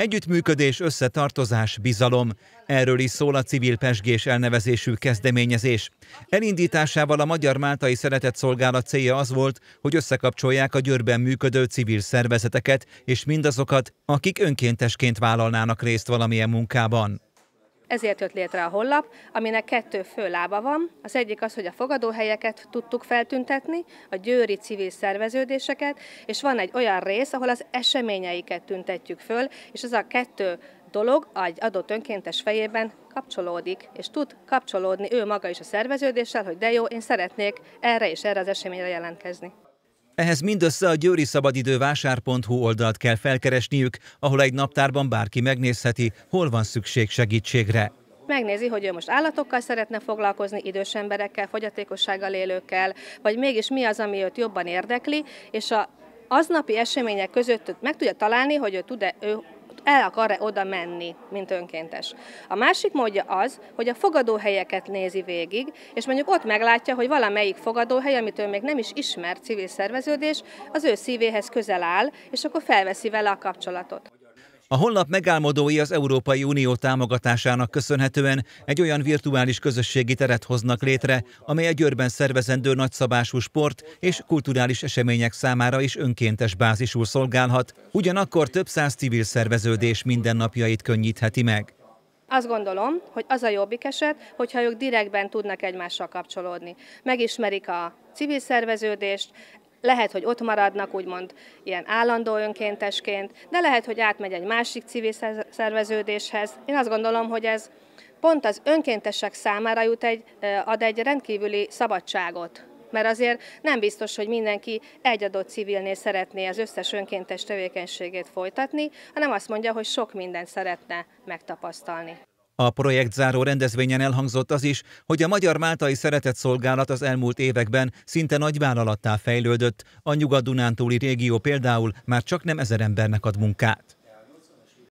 Együttműködés, összetartozás, bizalom. Erről is szól a civil pesgés elnevezésű kezdeményezés. Elindításával a Magyar Máltai Szeretett Szolgálat célja az volt, hogy összekapcsolják a győrben működő civil szervezeteket és mindazokat, akik önkéntesként vállalnának részt valamilyen munkában. Ezért jött létre a hollap, aminek kettő fő lába van. Az egyik az, hogy a fogadóhelyeket tudtuk feltüntetni, a győri civil szerveződéseket, és van egy olyan rész, ahol az eseményeiket tüntetjük föl, és ez a kettő dolog egy adott önkéntes fejében kapcsolódik, és tud kapcsolódni ő maga is a szerveződéssel, hogy de jó, én szeretnék erre és erre az eseményre jelentkezni. Ehhez mindössze a győri szabadidővásár.hu oldalt kell felkeresniük, ahol egy naptárban bárki megnézheti, hol van szükség segítségre megnézi, hogy ő most állatokkal szeretne foglalkozni, idős emberekkel, fogyatékossággal élőkkel, vagy mégis mi az, ami őt jobban érdekli, és a aznapi események között meg tudja találni, hogy ő tud-e, ő el akar-e oda menni, mint önkéntes. A másik módja az, hogy a fogadóhelyeket nézi végig, és mondjuk ott meglátja, hogy valamelyik fogadóhely, amit ő még nem is ismer, civil szerveződés, az ő szívéhez közel áll, és akkor felveszi vele a kapcsolatot. A honlap megálmodói az Európai Unió támogatásának köszönhetően egy olyan virtuális közösségi teret hoznak létre, amely a győrben szervezendő nagyszabású sport és kulturális események számára is önkéntes bázisul szolgálhat, ugyanakkor több száz civil szerveződés mindennapjait könnyítheti meg. Azt gondolom, hogy az a jobbik eset, hogyha ők direktben tudnak egymással kapcsolódni. Megismerik a civil szerveződést, lehet, hogy ott maradnak, úgymond ilyen állandó önkéntesként, de lehet, hogy átmegy egy másik civil szerveződéshez. Én azt gondolom, hogy ez pont az önkéntesek számára jut egy, ad egy rendkívüli szabadságot mert azért nem biztos, hogy mindenki egy adott civilnél szeretné az összes önkéntes tevékenységét folytatni, hanem azt mondja, hogy sok mindent szeretne megtapasztalni. A projektzáró rendezvényen elhangzott az is, hogy a Magyar-Máltai Szeretetszolgálat az elmúlt években szinte nagyvállalattá fejlődött, a Nyugat-Dunántúli régió például már csak nem ezer embernek ad munkát.